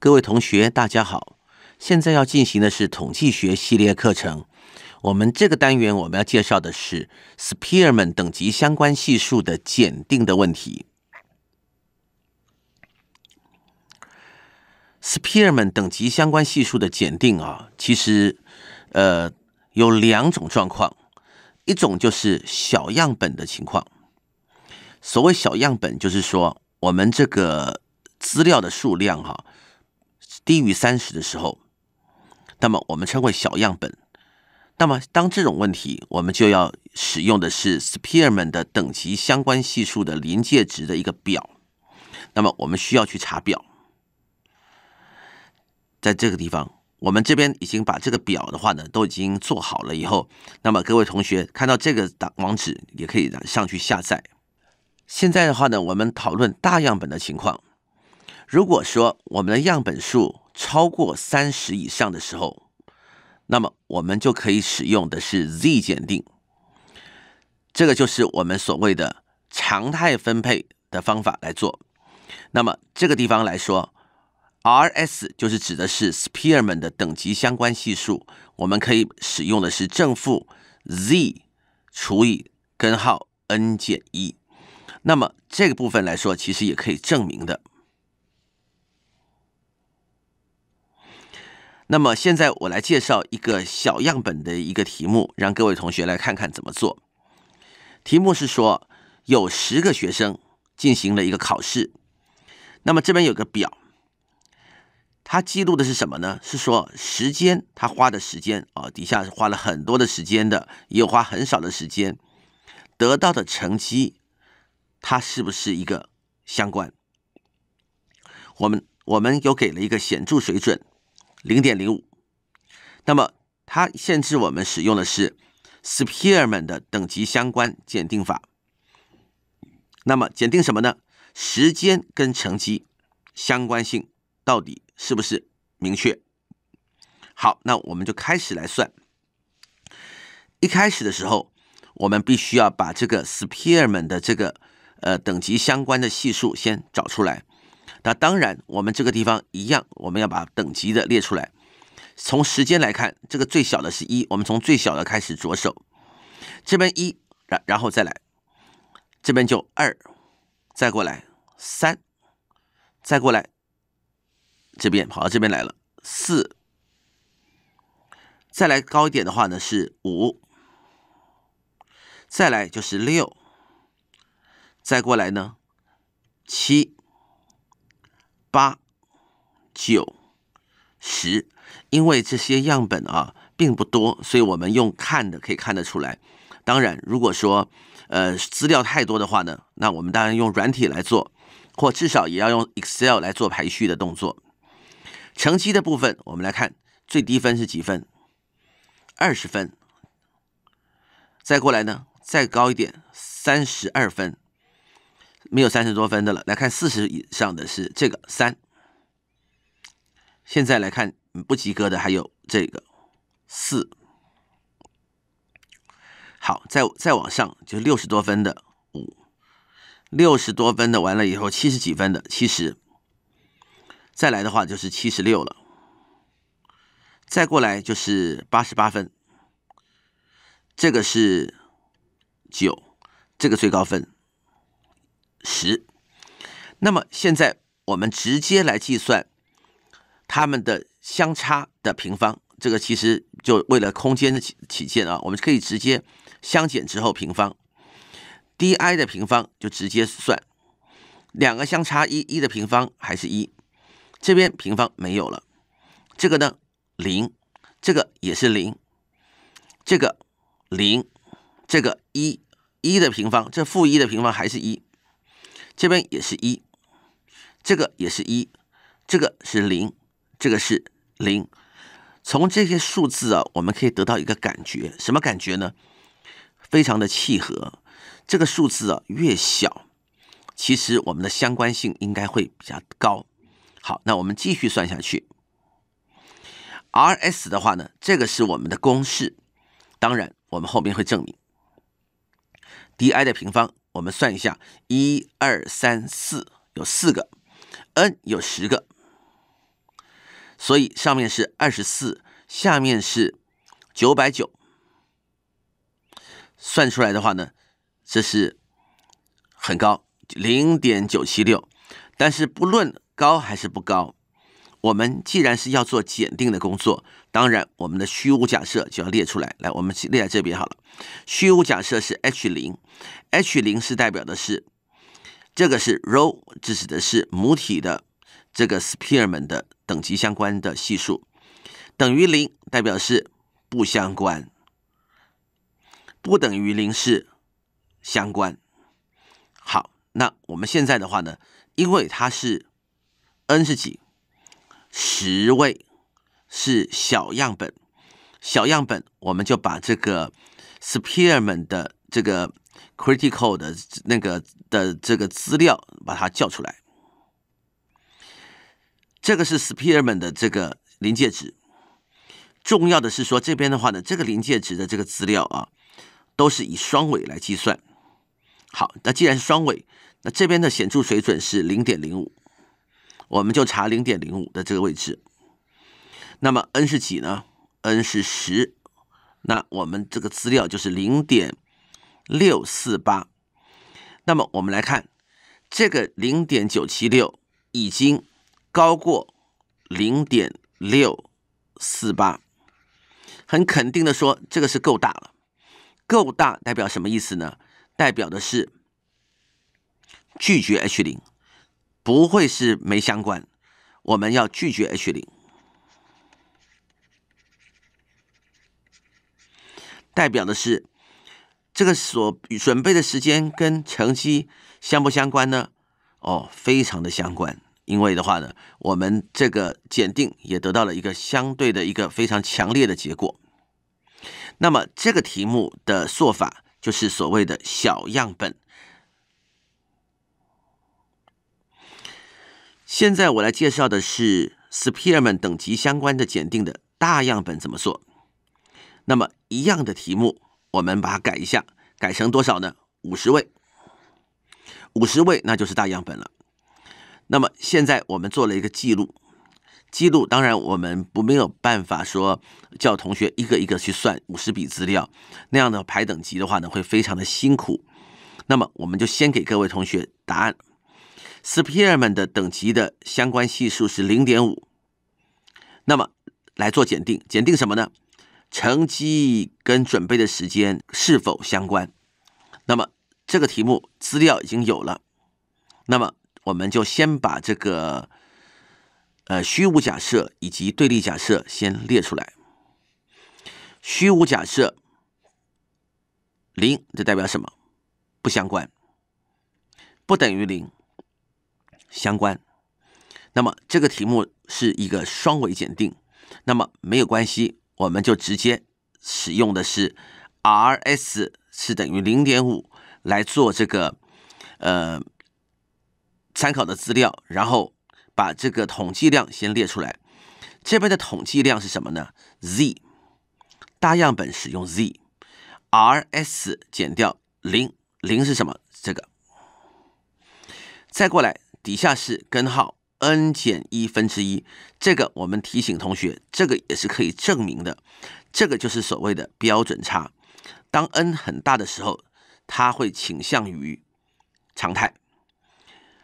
各位同学，大家好！现在要进行的是统计学系列课程。我们这个单元我们要介绍的是 Spearman 等级相关系数的检定的问题。Spearman 等级相关系数的检定啊，其实呃有两种状况，一种就是小样本的情况。所谓小样本，就是说我们这个资料的数量哈。低于三十的时候，那么我们称为小样本。那么当这种问题，我们就要使用的是 Spearman 的等级相关系数的临界值的一个表。那么我们需要去查表。在这个地方，我们这边已经把这个表的话呢，都已经做好了以后，那么各位同学看到这个网网址，也可以上去下载。现在的话呢，我们讨论大样本的情况。如果说我们的样本数超过三十以上的时候，那么我们就可以使用的是 Z 检定。这个就是我们所谓的常态分配的方法来做。那么这个地方来说，R S 就是指的是 Spearman 的等级相关系数，我们可以使用的是正负 Z 除以根号 n 减一。那么这个部分来说，其实也可以证明的。那么现在我来介绍一个小样本的一个题目，让各位同学来看看怎么做。题目是说，有十个学生进行了一个考试，那么这边有个表，它记录的是什么呢？是说时间，他花的时间啊，底下是花了很多的时间的，也有花很少的时间，得到的成绩，它是不是一个相关？我们我们又给了一个显著水准。零点零五，那么它限制我们使用的是 Spearman 的等级相关检定法。那么检定什么呢？时间跟成绩相关性到底是不是明确？好，那我们就开始来算。一开始的时候，我们必须要把这个 Spearman 的这个呃等级相关的系数先找出来。那当然，我们这个地方一样，我们要把等级的列出来。从时间来看，这个最小的是一，我们从最小的开始着手。这边一，然然后再来，这边就二，再过来三，再过来这边跑到这边来了四，再来高一点的话呢是五，再来就是六，再过来呢七。八、九、十，因为这些样本啊并不多，所以我们用看的可以看得出来。当然，如果说呃资料太多的话呢，那我们当然用软体来做，或至少也要用 Excel 来做排序的动作。成绩的部分，我们来看最低分是几分？二十分。再过来呢，再高一点，三十二分。没有三十多分的了，来看四十以上的是这个三。现在来看不及格的还有这个四。好，再再往上就是六十多分的五，六十多分的完了以后七十几分的七十，再来的话就是七十六了，再过来就是八十八分，这个是九，这个最高分。十，那么现在我们直接来计算它们的相差的平方。这个其实就为了空间的起起见啊，我们可以直接相减之后平方，d i 的平方就直接算，两个相差一，一的平方还是一，这边平方没有了，这个呢零，这个也是零，这个零，这个一一的平方，这负一的平方还是一。这边也是一，这个也是一，这个是零，这个是零。从这些数字啊，我们可以得到一个感觉，什么感觉呢？非常的契合。这个数字啊越小，其实我们的相关性应该会比较高。好，那我们继续算下去。R S 的话呢，这个是我们的公式，当然我们后面会证明。D I 的平方。我们算一下，一二三四有四个，n 有十个，所以上面是二十四，下面是九百九，算出来的话呢，这是很高，零点九七六，但是不论高还是不高。我们既然是要做检定的工作，当然我们的虚无假设就要列出来。来，我们列在这边好了。虚无假设是 H 零，H 零是代表的是这个是 r o w 这指的是母体的这个 spearman 的等级相关的系数，等于零代表是不相关，不等于零是相关。好，那我们现在的话呢，因为它是 n 是几？十位是小样本，小样本我们就把这个 Spearman 的这个 critical 的那个的这个资料把它叫出来。这个是 Spearman 的这个临界值。重要的是说，这边的话呢，这个临界值的这个资料啊，都是以双尾来计算。好，那既然是双尾，那这边的显著水准是零点零五。我们就查零点零五的这个位置，那么 n 是几呢？n 是十，那我们这个资料就是零点六四八，那么我们来看这个零点九七六已经高过零点六四八，很肯定的说，这个是够大了，够大代表什么意思呢？代表的是拒绝 H 零。不会是没相关，我们要拒绝 H 零，代表的是这个所准备的时间跟成绩相不相关呢？哦，非常的相关，因为的话呢，我们这个检定也得到了一个相对的一个非常强烈的结果。那么这个题目的做法就是所谓的小样本。现在我来介绍的是 Spearman 等级相关的检定的大样本怎么做。那么一样的题目，我们把它改一下，改成多少呢？五十位，五十位那就是大样本了。那么现在我们做了一个记录，记录当然我们不没有办法说叫同学一个一个去算五十笔资料那样的排等级的话呢，会非常的辛苦。那么我们就先给各位同学答案。实验的等级的相关系数是零点五，那么来做检定，检定什么呢？成绩跟准备的时间是否相关？那么这个题目资料已经有了，那么我们就先把这个呃虚无假设以及对立假设先列出来。虚无假设零，这代表什么？不相关，不等于零。相关，那么这个题目是一个双尾检定，那么没有关系，我们就直接使用的是 R S 是等于零点五来做这个呃参考的资料，然后把这个统计量先列出来。这边的统计量是什么呢？Z 大样本使用 Z，R S 减掉零，零是什么？这个再过来。底下是根号 n 减一分之一，这个我们提醒同学，这个也是可以证明的，这个就是所谓的标准差。当 n 很大的时候，它会倾向于常态。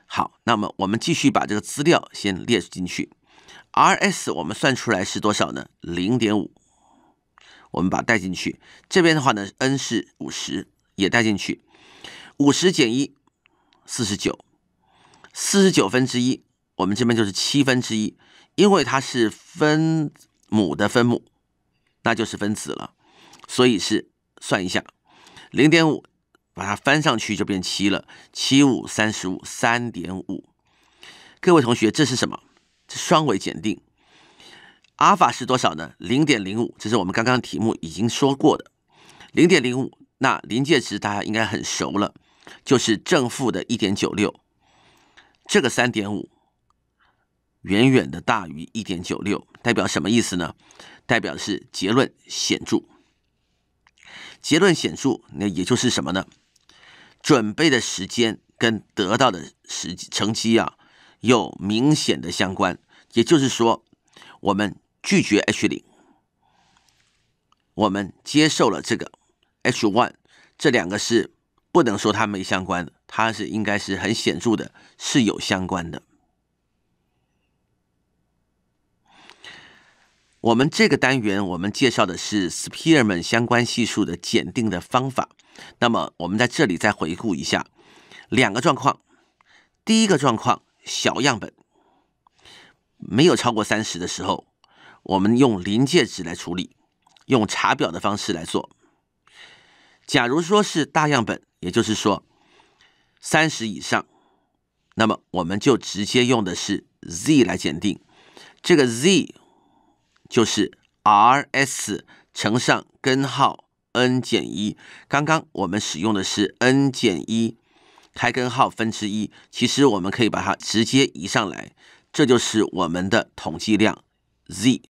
好，那么我们继续把这个资料先列进去，r s 我们算出来是多少呢？零点五，我们把它带进去，这边的话呢，n 是五十，也带进去，五十减一，四十九。四十九分之一，我们这边就是七分之一，因为它是分母的分母，那就是分子了，所以是算一下，零点五把它翻上去就变七了，七五三十五三点五，各位同学这是什么？这双尾检定，阿尔法是多少呢？零点零五，这是我们刚刚题目已经说过的，零点零五，那临界值大家应该很熟了，就是正负的一点九六。这个三点五远远的大于一点九六，代表什么意思呢？代表是结论显著。结论显著，那也就是什么呢？准备的时间跟得到的时成绩啊有明显的相关。也就是说，我们拒绝 H 零，我们接受了这个 H one。这两个是。不能说它没相关它是应该是很显著的，是有相关的。我们这个单元我们介绍的是 Spearman 相关系数的检定的方法。那么我们在这里再回顾一下两个状况：第一个状况，小样本没有超过三十的时候，我们用临界值来处理，用查表的方式来做。假如说是大样本。也就是说，三十以上，那么我们就直接用的是 z 来检定。这个 z 就是 r s 乘上根号 n 减一。刚刚我们使用的是 n 减一开根号分之一，其实我们可以把它直接移上来，这就是我们的统计量 z。